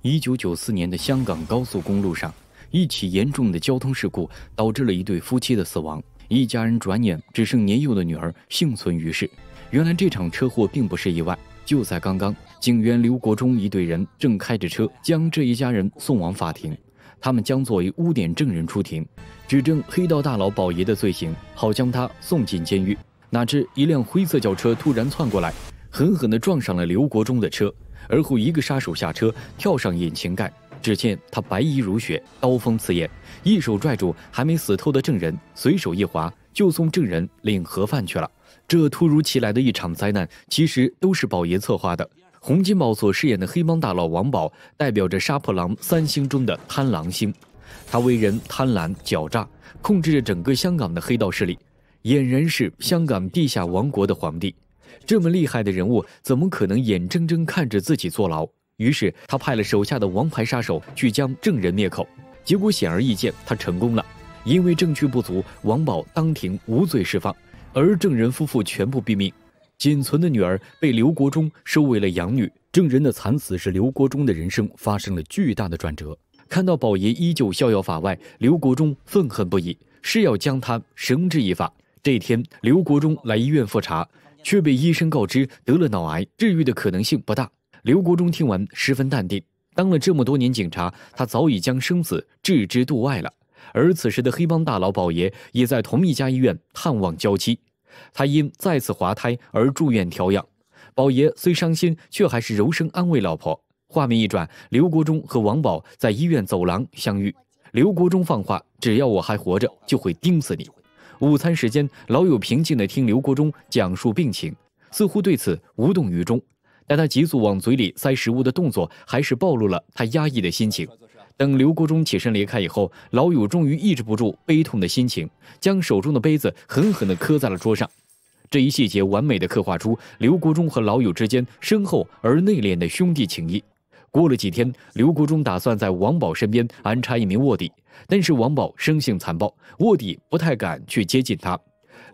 一九九四年的香港高速公路上，一起严重的交通事故导致了一对夫妻的死亡。一家人转眼只剩年幼的女儿幸存于世。原来这场车祸并不是意外。就在刚刚，警员刘国忠一队人正开着车将这一家人送往法庭，他们将作为污点证人出庭，指证黑道大佬宝爷的罪行，好将他送进监狱。哪知一辆灰色轿车突然窜过来，狠狠地撞上了刘国忠的车。而后，一个杀手下车，跳上引擎盖。只见他白衣如雪，刀锋刺眼，一手拽住还没死透的证人，随手一划，就送证人领盒饭去了。这突如其来的一场灾难，其实都是宝爷策划的。洪金宝所饰演的黑帮大佬王宝，代表着杀破狼三星中的贪狼星，他为人贪婪狡诈，控制着整个香港的黑道势力，俨然是香港地下王国的皇帝。这么厉害的人物，怎么可能眼睁睁看着自己坐牢？于是他派了手下的王牌杀手去将证人灭口。结果显而易见，他成功了。因为证据不足，王宝当庭无罪释放，而证人夫妇全部毙命，仅存的女儿被刘国忠收为了养女。证人的惨死使刘国忠的人生发生了巨大的转折。看到宝爷依旧逍遥法外，刘国忠愤恨不已，誓要将他绳之以法。这一天，刘国忠来医院复查。却被医生告知得了脑癌，治愈的可能性不大。刘国忠听完十分淡定，当了这么多年警察，他早已将生死置之度外了。而此时的黑帮大佬宝爷也在同一家医院探望娇妻，他因再次滑胎而住院调养。宝爷虽伤心，却还是柔声安慰老婆。画面一转，刘国忠和王宝在医院走廊相遇。刘国忠放话：“只要我还活着，就会盯死你。”午餐时间，老友平静地听刘国忠讲述病情，似乎对此无动于衷。但他急速往嘴里塞食物的动作，还是暴露了他压抑的心情。等刘国忠起身离开以后，老友终于抑制不住悲痛的心情，将手中的杯子狠狠地磕在了桌上。这一细节完美的刻画出刘国忠和老友之间深厚而内敛的兄弟情谊。过了几天，刘国忠打算在王宝身边安插一名卧底，但是王宝生性残暴，卧底不太敢去接近他。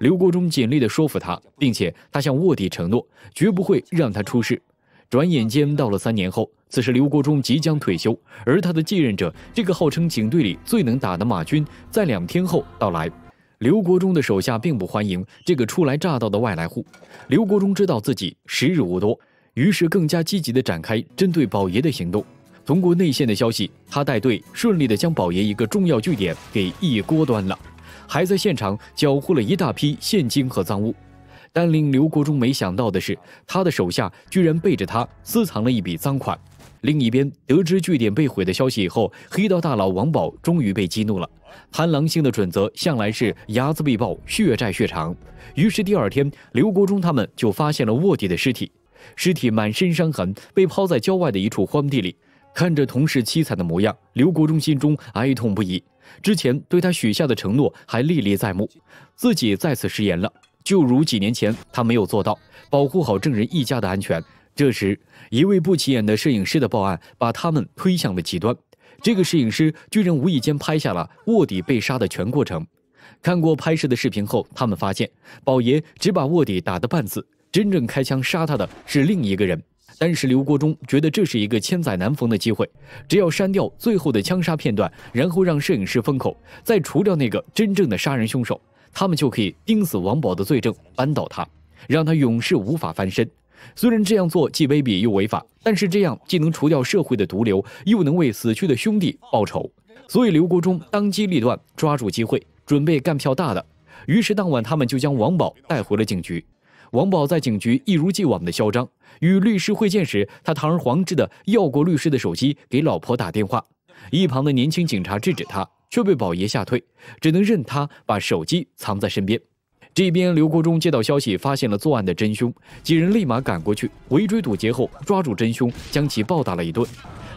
刘国忠尽力地说服他，并且他向卧底承诺，绝不会让他出事。转眼间到了三年后，此时刘国忠即将退休，而他的继任者，这个号称警队里最能打的马军，在两天后到来。刘国忠的手下并不欢迎这个初来乍到的外来户。刘国忠知道自己时日无多。于是更加积极地展开针对宝爷的行动。通过内线的消息，他带队顺利地将宝爷一个重要据点给一锅端了，还在现场缴获了一大批现金和赃物。但令刘国忠没想到的是，他的手下居然背着他私藏了一笔赃款。另一边，得知据点被毁的消息以后，黑道大佬王宝终于被激怒了。贪狼性的准则向来是睚眦必报，血债血偿。于是第二天，刘国忠他们就发现了卧底的尸体。尸体满身伤痕，被抛在郊外的一处荒地里。看着同事凄惨的模样，刘国忠心中哀痛不已。之前对他许下的承诺还历历在目，自己再次失言了。就如几年前，他没有做到保护好证人一家的安全。这时，一位不起眼的摄影师的报案，把他们推向了极端。这个摄影师居然无意间拍下了卧底被杀的全过程。看过拍摄的视频后，他们发现，宝爷只把卧底打得半死。真正开枪杀他的是另一个人，但是刘国忠觉得这是一个千载难逢的机会，只要删掉最后的枪杀片段，然后让摄影师封口，再除掉那个真正的杀人凶手，他们就可以盯死王宝的罪证，扳倒他，让他永世无法翻身。虽然这样做既卑鄙又违法，但是这样既能除掉社会的毒瘤，又能为死去的兄弟报仇，所以刘国忠当机立断，抓住机会，准备干票大的。于是当晚，他们就将王宝带回了警局。王宝在警局一如既往的嚣张，与律师会见时，他堂而皇之的要过律师的手机给老婆打电话，一旁的年轻警察制止他，却被宝爷吓退，只能任他把手机藏在身边。这边刘国忠接到消息，发现了作案的真凶，几人立马赶过去，围追堵截后抓住真凶，将其暴打了一顿，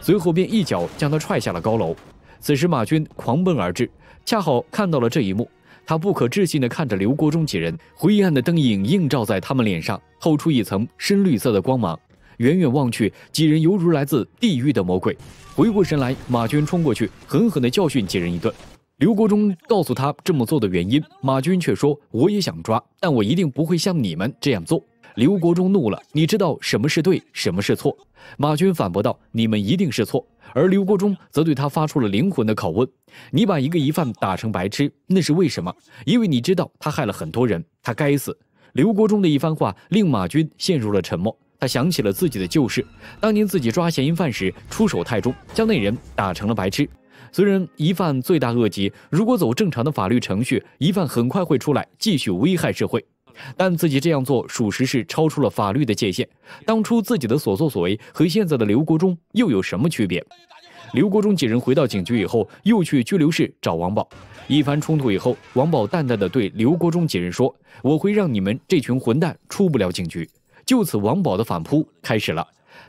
随后便一脚将他踹下了高楼。此时马军狂奔而至，恰好看到了这一幕。他不可置信地看着刘国忠几人，灰暗的灯影映照在他们脸上，透出一层深绿色的光芒。远远望去，几人犹如来自地狱的魔鬼。回过神来，马军冲过去，狠狠地教训几人一顿。刘国忠告诉他这么做的原因，马军却说：“我也想抓，但我一定不会像你们这样做。”刘国忠怒了，你知道什么是对，什么是错？马军反驳道：“你们一定是错。”而刘国忠则对他发出了灵魂的拷问：“你把一个疑犯打成白痴，那是为什么？因为你知道他害了很多人，他该死。”刘国忠的一番话令马军陷入了沉默。他想起了自己的旧事，当年自己抓嫌疑犯时出手太重，将那人打成了白痴。虽然疑犯罪大恶极，如果走正常的法律程序，疑犯很快会出来继续危害社会。但自己这样做，属实是超出了法律的界限。当初自己的所作所为和现在的刘国忠又有什么区别？刘国忠几人回到警局以后，又去拘留室找王宝，一番冲突以后，王宝淡淡的对刘国忠几人说：“我会让你们这群混蛋出不了警局。”就此，王宝的反扑开始了。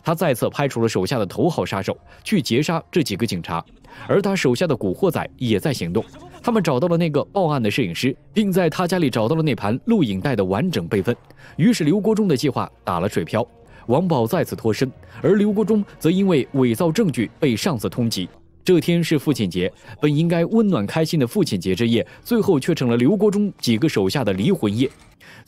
他再次派出了手下的头号杀手去劫杀这几个警察，而他手下的古惑仔也在行动。他们找到了那个报案的摄影师，并在他家里找到了那盘录影带的完整备份。于是刘国忠的计划打了水漂，王宝再次脱身，而刘国忠则因为伪造证据被上司通缉。这天是父亲节，本应该温暖开心的父亲节之夜，最后却成了刘国忠几个手下的离魂夜。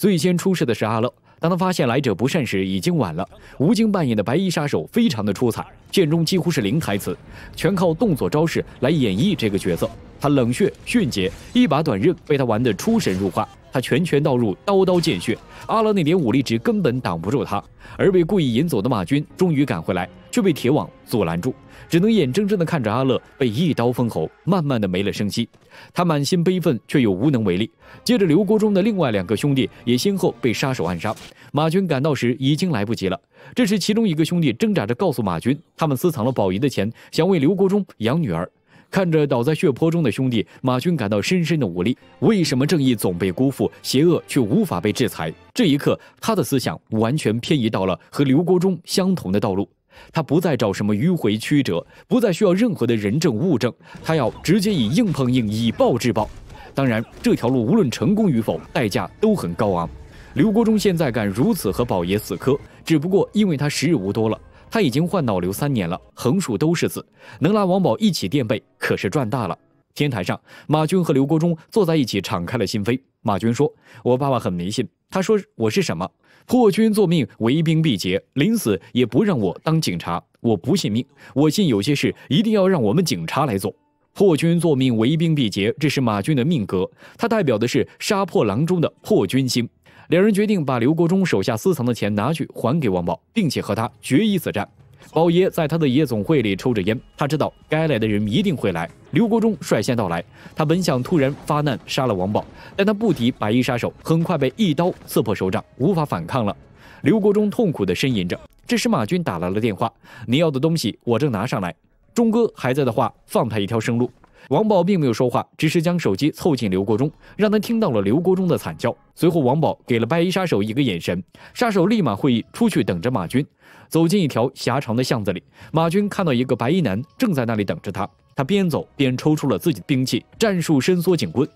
最先出事的是阿乐，当他发现来者不善时，已经晚了。吴京扮演的白衣杀手非常的出彩，片中几乎是零台词，全靠动作招式来演绎这个角色。他冷血迅捷，一把短刃被他玩得出神入化，他拳拳到肉，刀刀见血。阿乐那点武力值根本挡不住他，而被故意引走的马军终于赶回来。却被铁网阻拦住，只能眼睁睁地看着阿乐被一刀封喉，慢慢的没了声息。他满心悲愤，却又无能为力。接着，刘国忠的另外两个兄弟也先后被杀手暗杀。马军赶到时，已经来不及了。这时，其中一个兄弟挣扎着告诉马军，他们私藏了宝仪的钱，想为刘国忠养女儿。看着倒在血泊中的兄弟，马军感到深深的无力。为什么正义总被辜负，邪恶却无法被制裁？这一刻，他的思想完全偏移到了和刘国忠相同的道路。他不再找什么迂回曲折，不再需要任何的人证物证，他要直接以硬碰硬，以暴制暴。当然，这条路无论成功与否，代价都很高昂。刘国忠现在敢如此和宝爷死磕，只不过因为他时日无多了，他已经患脑瘤三年了，横竖都是死，能拉王宝一起垫背，可是赚大了。天台上，马军和刘国忠坐在一起，敞开了心扉。马军说：“我爸爸很迷信，他说我是什么破军坐命，为兵必劫，临死也不让我当警察。我不信命，我信有些事一定要让我们警察来做。破军坐命，为兵必劫，这是马军的命格，他代表的是杀破狼中的破军星。”两人决定把刘国忠手下私藏的钱拿去还给王宝，并且和他决一死战。宝爷在他的夜总会里抽着烟，他知道该来的人一定会来。刘国忠率先到来，他本想突然发难杀了王宝，但他不敌白衣杀手，很快被一刀刺破手掌，无法反抗了。刘国忠痛苦地呻吟着。这时马军打来了电话：“你要的东西我正拿上来，忠哥还在的话，放他一条生路。”王宝并没有说话，只是将手机凑近刘国忠，让他听到了刘国忠的惨叫。随后，王宝给了白衣杀手一个眼神，杀手立马会意，出去等着马军。走进一条狭长的巷子里，马军看到一个白衣男正在那里等着他。他边走边抽出了自己的兵器——战术伸缩警棍，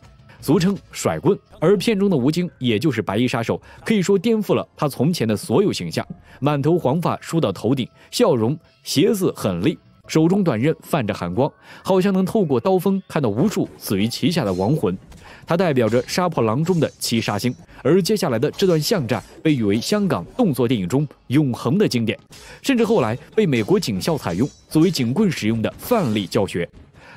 俗称甩棍。而片中的吴京，也就是白衣杀手，可以说颠覆了他从前的所有形象：满头黄发梳到头顶，笑容鞋子狠厉，手中短刃泛着寒光，好像能透过刀锋看到无数死于其下的亡魂。它代表着《杀破狼》中的七杀星，而接下来的这段巷战被誉为香港动作电影中永恒的经典，甚至后来被美国警校采用作为警棍使用的范例教学。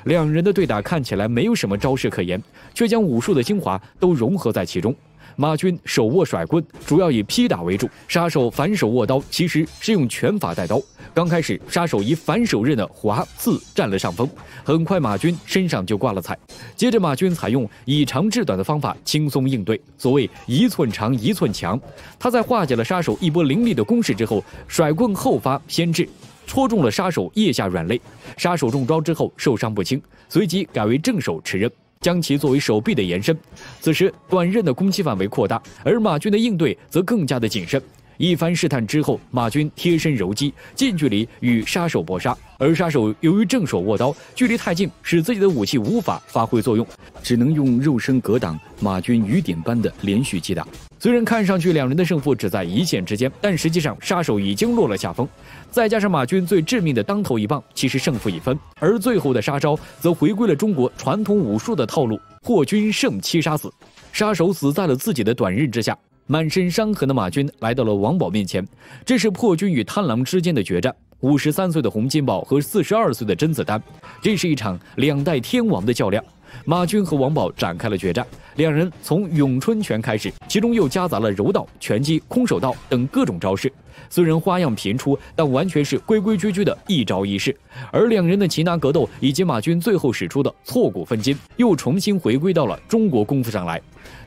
两人的对打看起来没有什么招式可言，却将武术的精华都融合在其中。马军手握甩棍，主要以劈打为主；杀手反手握刀，其实是用拳法带刀。刚开始，杀手以反手刃的划刺占了上风，很快马军身上就挂了彩。接着，马军采用以长制短的方法，轻松应对。所谓一寸长一寸强，他在化解了杀手一波凌厉的攻势之后，甩棍后发先至，戳中了杀手腋下软肋。杀手中招之后受伤不轻，随即改为正手持刃。将其作为手臂的延伸，此时短刃的攻击范围扩大，而马军的应对则更加的谨慎。一番试探之后，马军贴身柔击，近距离与杀手搏杀。而杀手由于正手握刀，距离太近，使自己的武器无法发挥作用，只能用肉身格挡马军雨点般的连续击打。虽然看上去两人的胜负只在一线之间，但实际上杀手已经落了下风。再加上马军最致命的当头一棒，其实胜负已分。而最后的杀招则回归了中国传统武术的套路“破军胜七杀子”，杀手死在了自己的短刃之下。满身伤痕的马军来到了王宝面前，这是破军与贪狼之间的决战。五十三岁的洪金宝和四十二岁的甄子丹，这是一场两代天王的较量。马军和王宝展开了决战，两人从咏春拳开始，其中又夹杂了柔道、拳击、空手道等各种招式。虽然花样频出，但完全是规规矩矩的一招一式。而两人的擒拿格斗以及马军最后使出的错骨分筋，又重新回归到了中国功夫上来。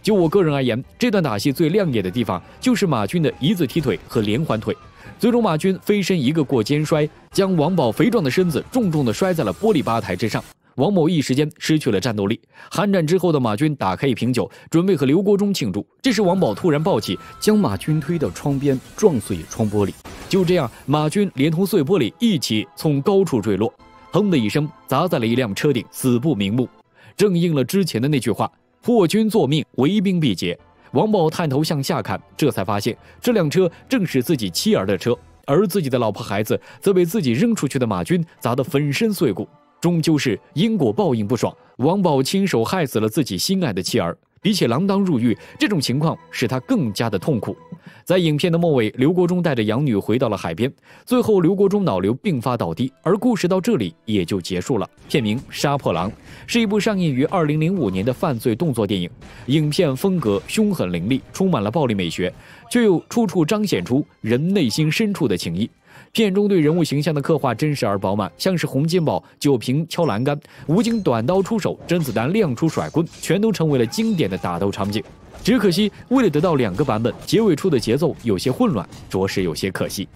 就我个人而言，这段打戏最亮眼的地方，就是马军的一字踢腿和连环腿。最终，马军飞身一个过肩摔，将王宝肥壮的身子重重地摔在了玻璃吧台之上。王某一时间失去了战斗力。酣战之后的马军打开一瓶酒，准备和刘国忠庆祝。这时，王宝突然抱起，将马军推到窗边，撞碎窗玻璃。就这样，马军连同碎玻璃一起从高处坠落，砰的一声砸在了一辆车顶，死不瞑目。正应了之前的那句话：“破军作命，为兵必劫。”王宝探头向下看，这才发现这辆车正是自己妻儿的车，而自己的老婆孩子则被自己扔出去的马军砸得粉身碎骨。终究是因果报应不爽，王宝亲手害死了自己心爱的妻儿。比起锒铛入狱，这种情况使他更加的痛苦。在影片的末尾，刘国忠带着养女回到了海边，最后刘国忠脑瘤并发倒地，而故事到这里也就结束了。片名《杀破狼》是一部上映于二零零五年的犯罪动作电影，影片风格凶狠凌厉，充满了暴力美学，却又处处彰显出人内心深处的情谊。片中对人物形象的刻画真实而饱满，像是洪金宝酒瓶敲栏杆，吴京短刀出手，甄子丹亮出甩棍，全都成为了经典的打斗场景。只可惜为了得到两个版本，结尾处的节奏有些混乱，着实有些可惜。